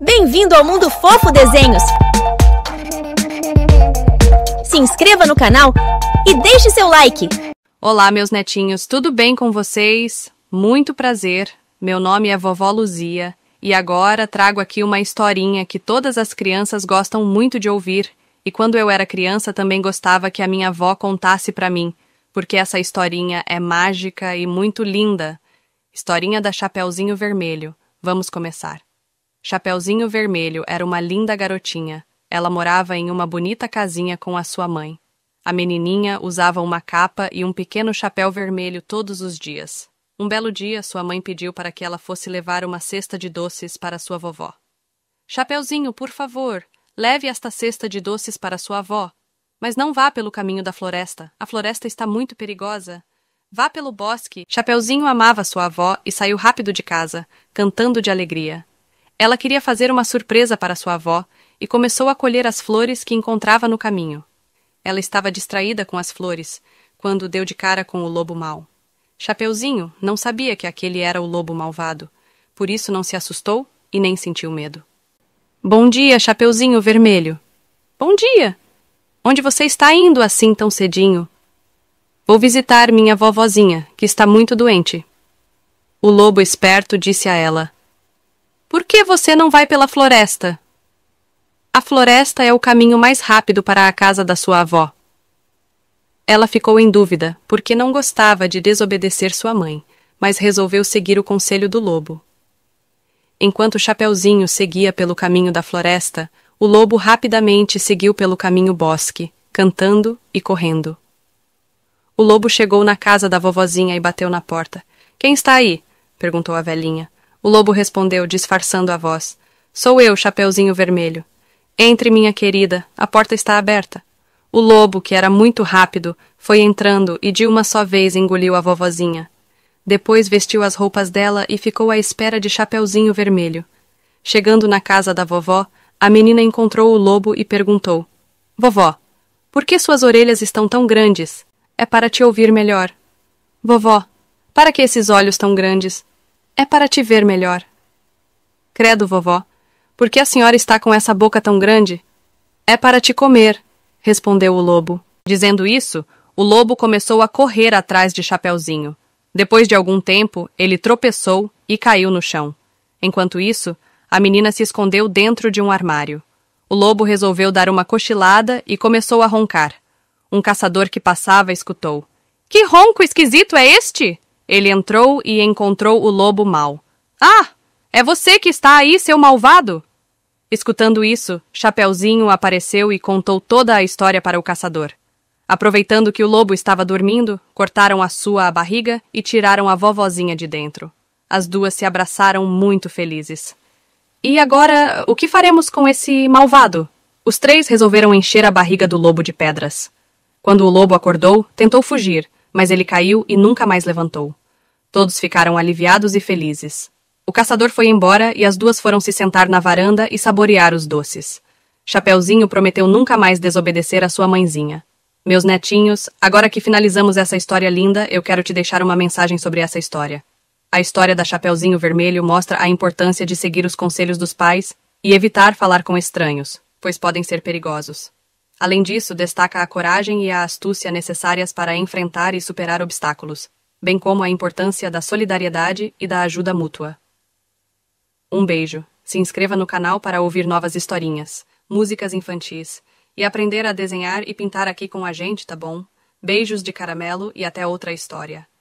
Bem-vindo ao Mundo Fofo Desenhos! Se inscreva no canal e deixe seu like! Olá, meus netinhos, tudo bem com vocês? Muito prazer, meu nome é Vovó Luzia e agora trago aqui uma historinha que todas as crianças gostam muito de ouvir e quando eu era criança também gostava que a minha avó contasse para mim porque essa historinha é mágica e muito linda. Historinha da Chapeuzinho Vermelho. Vamos começar. Chapeuzinho Vermelho era uma linda garotinha. Ela morava em uma bonita casinha com a sua mãe. A menininha usava uma capa e um pequeno chapéu vermelho todos os dias. Um belo dia, sua mãe pediu para que ela fosse levar uma cesta de doces para sua vovó. Chapeuzinho, por favor, leve esta cesta de doces para sua avó. Mas não vá pelo caminho da floresta. A floresta está muito perigosa. Vá pelo bosque. Chapeuzinho amava sua avó e saiu rápido de casa, cantando de alegria. Ela queria fazer uma surpresa para sua avó e começou a colher as flores que encontrava no caminho. Ela estava distraída com as flores quando deu de cara com o lobo mau. Chapeuzinho não sabia que aquele era o lobo malvado, por isso não se assustou e nem sentiu medo. Bom dia, Chapeuzinho Vermelho. Bom dia, Onde você está indo assim tão cedinho? Vou visitar minha vovozinha, que está muito doente. O lobo esperto disse a ela: Por que você não vai pela floresta? A floresta é o caminho mais rápido para a casa da sua avó. Ela ficou em dúvida, porque não gostava de desobedecer sua mãe, mas resolveu seguir o conselho do lobo. Enquanto Chapeuzinho seguia pelo caminho da floresta, o lobo rapidamente seguiu pelo caminho bosque, cantando e correndo. O lobo chegou na casa da vovozinha e bateu na porta. Quem está aí? perguntou a velhinha. O lobo respondeu, disfarçando a voz. Sou eu, Chapeuzinho Vermelho. Entre, minha querida, a porta está aberta. O lobo, que era muito rápido, foi entrando e de uma só vez engoliu a vovozinha. Depois vestiu as roupas dela e ficou à espera de Chapeuzinho Vermelho. Chegando na casa da vovó, a menina encontrou o lobo e perguntou: Vovó, por que suas orelhas estão tão grandes? É para te ouvir melhor. Vovó, para que esses olhos tão grandes? É para te ver melhor. Credo, vovó, por que a senhora está com essa boca tão grande? É para te comer, respondeu o lobo. Dizendo isso, o lobo começou a correr atrás de Chapeuzinho. Depois de algum tempo, ele tropeçou e caiu no chão. Enquanto isso, a menina se escondeu dentro de um armário. O lobo resolveu dar uma cochilada e começou a roncar. Um caçador que passava escutou. Que ronco esquisito é este? Ele entrou e encontrou o lobo mau. Ah! É você que está aí, seu malvado! Escutando isso, Chapeuzinho apareceu e contou toda a história para o caçador. Aproveitando que o lobo estava dormindo, cortaram a sua a barriga e tiraram a vovozinha de dentro. As duas se abraçaram muito felizes. E agora, o que faremos com esse malvado? Os três resolveram encher a barriga do lobo de pedras. Quando o lobo acordou, tentou fugir, mas ele caiu e nunca mais levantou. Todos ficaram aliviados e felizes. O caçador foi embora e as duas foram se sentar na varanda e saborear os doces. Chapeuzinho prometeu nunca mais desobedecer a sua mãezinha. Meus netinhos, agora que finalizamos essa história linda, eu quero te deixar uma mensagem sobre essa história. A história da Chapeuzinho Vermelho mostra a importância de seguir os conselhos dos pais e evitar falar com estranhos, pois podem ser perigosos. Além disso, destaca a coragem e a astúcia necessárias para enfrentar e superar obstáculos, bem como a importância da solidariedade e da ajuda mútua. Um beijo. Se inscreva no canal para ouvir novas historinhas, músicas infantis e aprender a desenhar e pintar aqui com a gente, tá bom? Beijos de caramelo e até outra história.